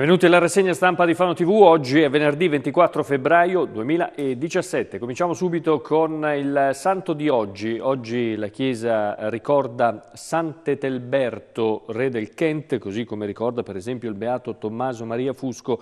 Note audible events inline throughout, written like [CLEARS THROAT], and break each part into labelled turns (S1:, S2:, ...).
S1: Benvenuti alla rassegna stampa di Fano TV, oggi è venerdì 24 febbraio 2017. Cominciamo subito con il santo di oggi. Oggi la Chiesa ricorda Sant'Etelberto, re del Kent, così come ricorda per esempio il beato Tommaso Maria Fusco,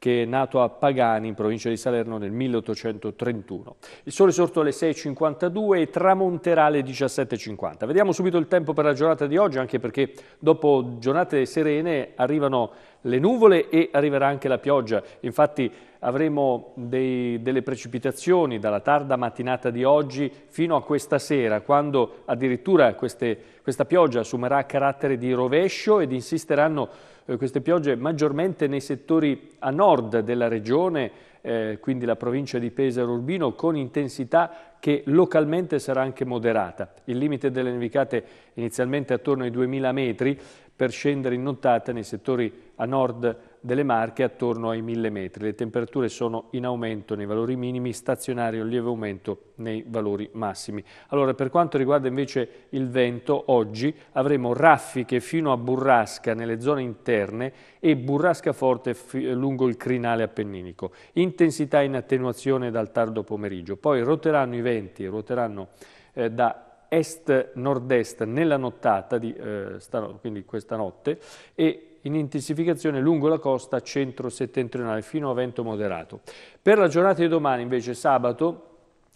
S1: che è nato a Pagani, in provincia di Salerno, nel 1831. Il sole è sorto alle 6.52 e tramonterà alle 17.50. Vediamo subito il tempo per la giornata di oggi, anche perché dopo giornate serene arrivano le nuvole e arriverà anche la pioggia. Infatti avremo dei, delle precipitazioni dalla tarda mattinata di oggi fino a questa sera, quando addirittura queste, questa pioggia assumerà carattere di rovescio ed insisteranno eh, queste piogge maggiormente nei settori a nord della regione, eh, quindi la provincia di Pesaro Urbino, con intensità che localmente sarà anche moderata. Il limite delle nevicate inizialmente attorno ai 2000 metri, per scendere in nottata nei settori a nord delle Marche attorno ai 1000 metri. Le temperature sono in aumento nei valori minimi, stazionario lieve aumento nei valori massimi. Allora, per quanto riguarda invece il vento, oggi avremo raffiche fino a burrasca nelle zone interne e burrasca forte lungo il crinale appenninico. Intensità in attenuazione dal tardo pomeriggio. Poi roteranno i venti, roteranno eh, da est-nord-est nella nottata, di, eh, stanotte, quindi questa notte, e in intensificazione lungo la costa centro-settentrionale fino a vento moderato. Per la giornata di domani invece sabato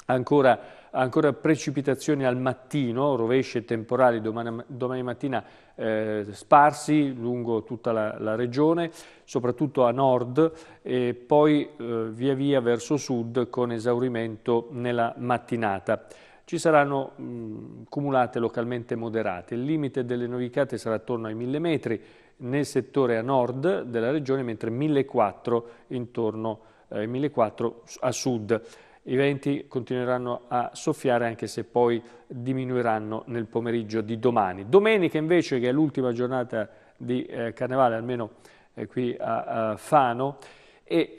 S1: ancora, ancora precipitazioni al mattino, rovesce temporali domani, domani mattina eh, sparsi lungo tutta la, la, regione, soprattutto a nord e poi eh, via via verso sud con esaurimento nella mattinata ci saranno mh, cumulate localmente moderate. Il limite delle nevicate sarà attorno ai 1000 metri nel settore a nord della regione, mentre 1400 intorno ai eh, 1400 a sud. I venti continueranno a soffiare anche se poi diminuiranno nel pomeriggio di domani. Domenica invece, che è l'ultima giornata di eh, carnevale, almeno eh, qui a, a Fano, e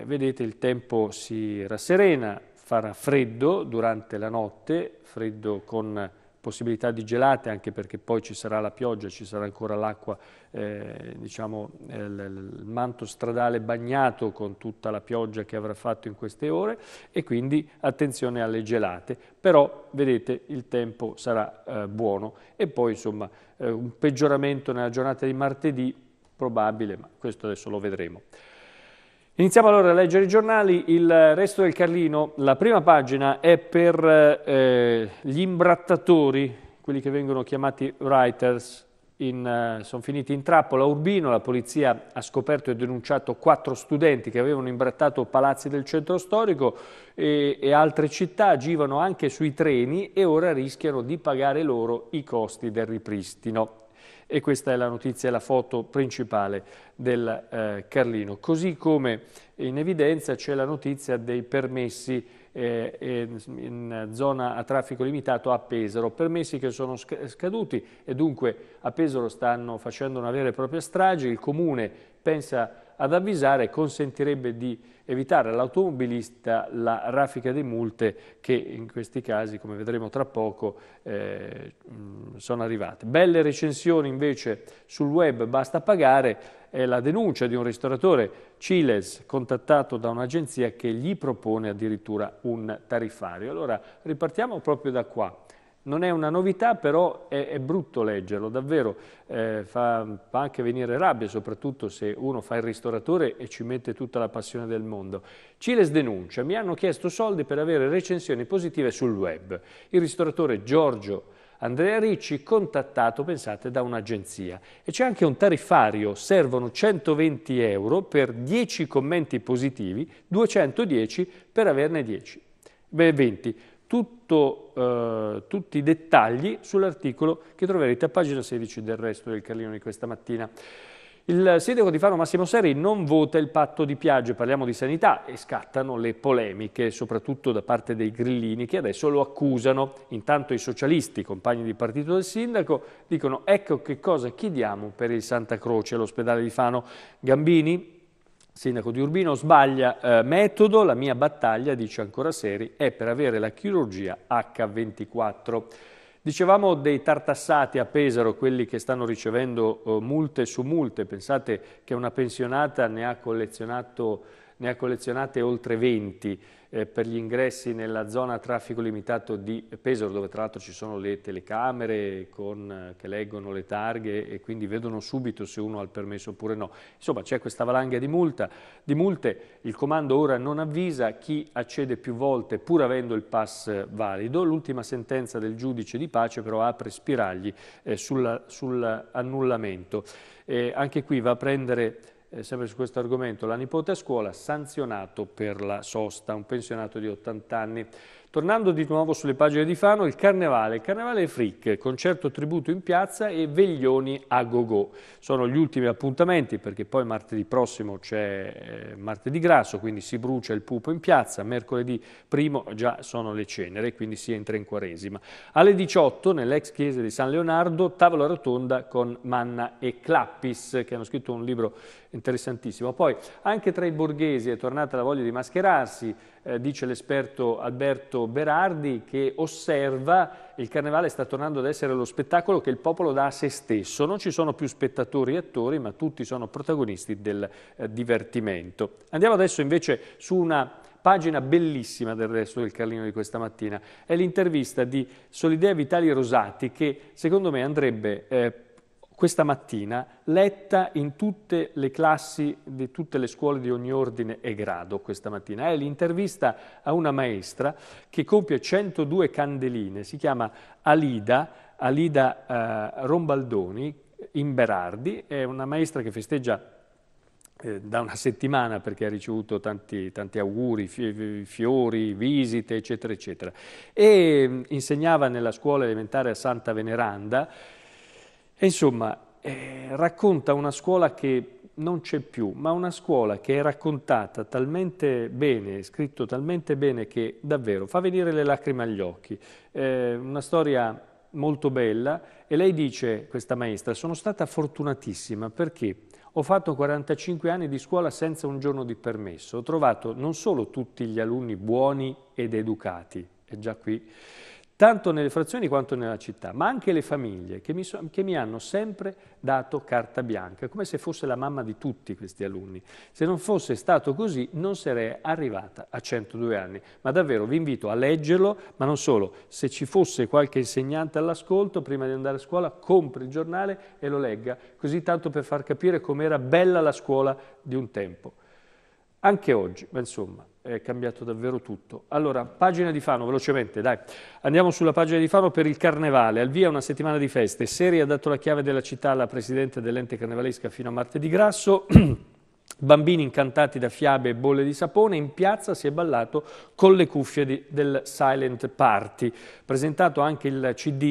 S1: eh, vedete il tempo si rasserena, farà freddo durante la notte, freddo con possibilità di gelate anche perché poi ci sarà la pioggia, ci sarà ancora l'acqua, eh, diciamo eh, il manto stradale bagnato con tutta la pioggia che avrà fatto in queste ore e quindi attenzione alle gelate, però vedete il tempo sarà eh, buono e poi insomma eh, un peggioramento nella giornata di martedì probabile, ma questo adesso lo vedremo. Iniziamo allora a leggere i giornali, il resto del Carlino, la prima pagina è per eh, gli imbrattatori, quelli che vengono chiamati writers, in, eh, sono finiti in trappola. a Urbino, la polizia ha scoperto e denunciato quattro studenti che avevano imbrattato palazzi del centro storico e, e altre città, agivano anche sui treni e ora rischiano di pagare loro i costi del ripristino e questa è la notizia, la foto principale del eh, Carlino. Così come in evidenza c'è la notizia dei permessi eh, in zona a traffico limitato a Pesaro, permessi che sono scaduti e dunque a Pesaro stanno facendo una vera e propria strage, il Comune pensa ad avvisare consentirebbe di evitare all'automobilista la raffica di multe che in questi casi, come vedremo tra poco, eh, mm, sono arrivate. Belle recensioni invece sul web, basta pagare, è la denuncia di un ristoratore Ciles contattato da un'agenzia che gli propone addirittura un tariffario. Allora ripartiamo proprio da qua. Non è una novità, però è, è brutto leggerlo, davvero, eh, fa, fa, anche venire rabbia, soprattutto se uno fa il ristoratore e ci mette tutta la passione del mondo. Ciles denuncia, mi hanno chiesto soldi per avere recensioni positive sul web. Il ristoratore Giorgio Andrea Ricci contattato, pensate, da un'agenzia. E c'è anche un tariffario, servono 120 euro per 10 commenti positivi, 210 per averne 10. Beh, 20 tutto, eh, tutti i dettagli sull'articolo che troverete a pagina 16 del resto del Carlino di questa mattina. Il sindaco di Fano Massimo Serri non vota il patto di Piaggio, parliamo di sanità e scattano le polemiche, soprattutto da parte dei grillini che adesso lo accusano. Intanto i socialisti, compagni di partito del sindaco, dicono ecco che cosa chiediamo per il Santa Croce all'ospedale di Fano. Gambini, Sindaco di Urbino sbaglia eh, metodo, la mia battaglia, dice ancora Seri, è per avere la chirurgia H24. Dicevamo dei tartassati a Pesaro, quelli che stanno ricevendo eh, multe su multe, pensate che una pensionata ne ha collezionato ne ha collezionate oltre 20 eh, per gli ingressi nella zona traffico limitato di Pesaro, dove tra l'altro ci sono le telecamere con, che leggono le targhe e quindi vedono subito se uno ha il permesso oppure no. Insomma c'è questa valanga di, multa, di multe, il comando ora non avvisa chi accede più volte pur avendo il pass valido. L'ultima sentenza del giudice di pace però apre spiragli eh, sull'annullamento. Sull eh, anche qui va a prendere eh, sempre su questo argomento, la nipote a scuola sanzionato per la sosta, un pensionato di 80 anni. Tornando di nuovo sulle pagine di Fano, il Carnevale, il Carnevale Frick, concerto tributo in piazza e veglioni a gogo. Sono gli ultimi appuntamenti perché poi martedì prossimo c'è eh, martedì grasso, quindi si brucia il pupo in piazza, mercoledì primo già sono le cenere, quindi si entra in quaresima. Alle 18 nell'ex chiesa di San Leonardo, tavola rotonda con Manna e Clappis che hanno scritto un libro interessantissimo. Poi anche tra i borghesi è tornata la voglia di mascherarsi, eh, dice l'esperto Alberto Berardi, che osserva il carnevale sta tornando ad essere lo spettacolo che il popolo dà a se stesso. Non ci sono più spettatori e attori, ma tutti sono protagonisti del eh, divertimento. Andiamo adesso invece su una pagina bellissima del resto del Carlino di questa mattina. È l'intervista di Solidea Vitali Rosati che secondo me andrebbe eh, questa mattina letta in tutte le classi di tutte le scuole di ogni ordine e grado questa mattina. È l'intervista a una maestra che compie 102 candeline, si chiama Alida, Alida eh, Rombaldoni in Berardi, è una maestra che festeggia eh, da una settimana perché ha ricevuto tanti, tanti auguri, fiori, visite, eccetera, eccetera. E mm, insegnava nella scuola elementare a Santa Veneranda e insomma, eh, racconta una scuola che non c'è più, ma una scuola che è raccontata talmente bene, scritto talmente bene che davvero fa venire le lacrime agli occhi. Eh, una storia molto bella e lei dice, questa maestra, sono stata fortunatissima perché ho fatto 45 anni di scuola senza un giorno di permesso, ho trovato non solo tutti gli alunni buoni ed educati, è già qui, tanto nelle frazioni quanto nella città, ma anche le famiglie che mi, so, che mi, hanno sempre dato carta bianca, come se fosse la mamma di tutti questi alunni. Se non fosse stato così non sarei arrivata a 102 anni, ma davvero vi invito a leggerlo, ma non solo, se ci fosse qualche insegnante all'ascolto, prima di andare a scuola, compri il giornale e lo legga, così tanto per far capire com'era bella la scuola di un tempo. Anche oggi, ma insomma, è cambiato davvero tutto. Allora, pagina di Fano, velocemente, dai. Andiamo sulla pagina di Fano per il Carnevale. Al via una settimana di feste. Seri ha dato la chiave della città alla presidente dell'ente carnevalesca fino a martedì grasso. [CLEARS THROAT] Bambini incantati da fiabe e bolle di sapone, in piazza si è ballato con le cuffie di, del Silent Party. Presentato anche il CD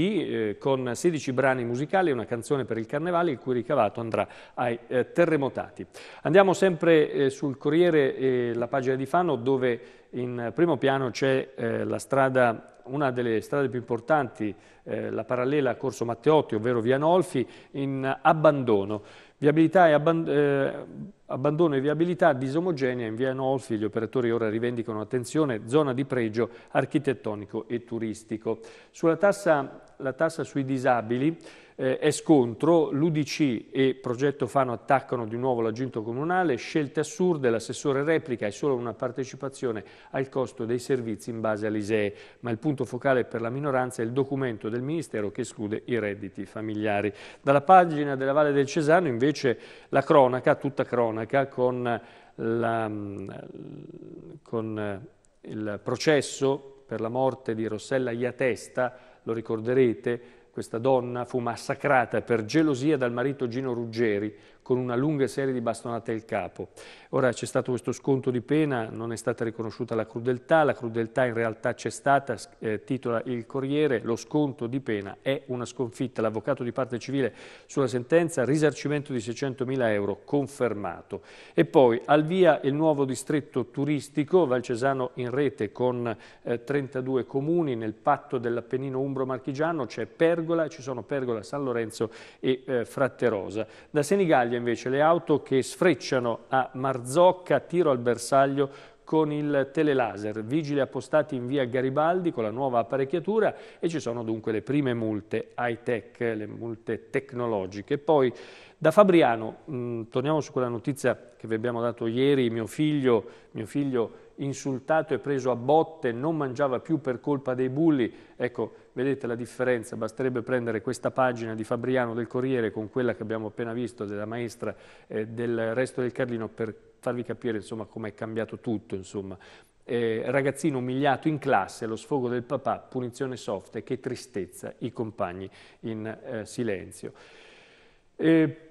S1: eh, con 16 brani musicali e una canzone per il carnevale, il cui ricavato andrà ai eh, terremotati. Andiamo sempre eh, sul Corriere, la pagina di Fano, dove in primo piano c'è eh, una delle strade più importanti, eh, la parallela a Corso Matteotti, ovvero Via Nolfi, in abbandono. Viabilità e abband eh, abbandono e viabilità disomogenea in via Nolfi, gli operatori ora rivendicano attenzione, zona di pregio architettonico e turistico. Sulla tassa, la tassa sui disabili, eh, è scontro, l'Udc e Progetto Fano attaccano di nuovo la giunta comunale, scelte assurde, l'assessore replica è solo una partecipazione al costo dei servizi in base all'ISEE, ma il punto focale per la minoranza è il documento del Ministero che esclude i redditi familiari. Dalla pagina della Valle del Cesano invece la cronaca, tutta cronaca, con, la, mm, con eh, il processo per la morte di Rossella Iatesta, lo ricorderete, questa donna fu massacrata per gelosia dal marito Gino Ruggeri con una lunga serie di bastonate al capo. Ora c'è stato questo sconto di pena, non è stata riconosciuta la crudeltà, la crudeltà in realtà c'è stata, eh, titola il Corriere, lo sconto di pena è una sconfitta. L'avvocato di parte civile sulla sentenza, risarcimento di 600 mila euro confermato. E poi al via il nuovo distretto turistico, Valcesano in rete con eh, 32 comuni, nel patto dell'Appennino Umbro-Marchigiano c'è Pergola, ci sono Pergola, San Lorenzo e eh, Fratterosa. Da Senigallia Calabria invece le auto che sfrecciano a Marzocca, tiro al bersaglio con il telelaser, vigili appostati in via Garibaldi con la nuova apparecchiatura e ci sono dunque le prime multe high-tech, le multe tecnologiche. Poi da Fabriano, mh, mm, torniamo su quella notizia che vi abbiamo dato ieri, mio figlio, mio figlio insultato e preso a botte, non mangiava più per colpa dei bulli. Ecco, vedete la differenza, basterebbe prendere questa pagina di Fabriano del Corriere con quella che abbiamo appena visto della maestra eh, del resto del Carlino per farvi capire insomma com'è cambiato tutto, insomma. Eh, ragazzino umiliato in classe, lo sfogo del papà, punizione soft e che tristezza, i compagni in eh, silenzio. Eh,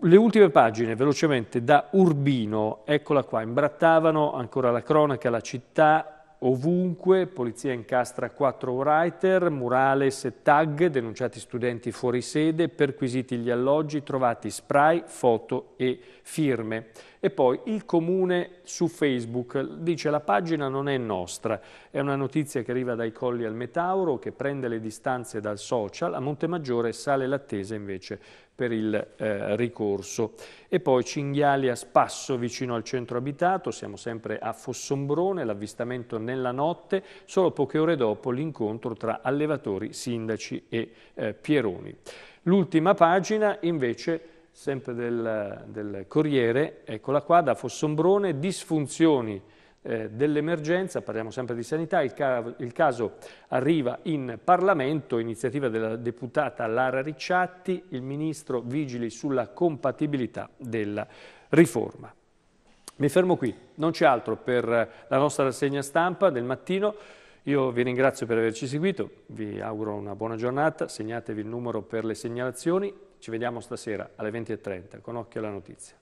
S1: le ultime pagine, velocemente, da Urbino, eccola qua, imbrattavano ancora la cronaca, la città, ovunque, polizia incastra quattro writer, murales e tag, denunciati studenti fuori sede, perquisiti gli alloggi, trovati spray, foto e firme. E poi il comune su Facebook dice la pagina non è nostra, è una notizia che arriva dai Colli al Metauro che prende le distanze dal social, a Montemaggiore sale l'attesa invece per il eh, ricorso. E poi Cinghiali a Spasso, vicino al centro abitato, siamo sempre a Fossombrone, l'avvistamento nella notte, solo poche ore dopo l'incontro tra allevatori, sindaci e eh, Pieroni. L'ultima pagina invece sempre del, del Corriere, eccola qua, da Fossombrone, disfunzioni eh, dell'emergenza, parliamo sempre di sanità, il, ca il, caso arriva in Parlamento, iniziativa della deputata Lara Ricciatti, il ministro vigili sulla compatibilità della riforma. Mi fermo qui, non c'è altro per la nostra rassegna stampa del mattino. Io vi ringrazio per averci seguito, vi auguro una buona giornata, segnatevi il numero per le segnalazioni ci vediamo stasera alle 20.30 con occhio alla notizia.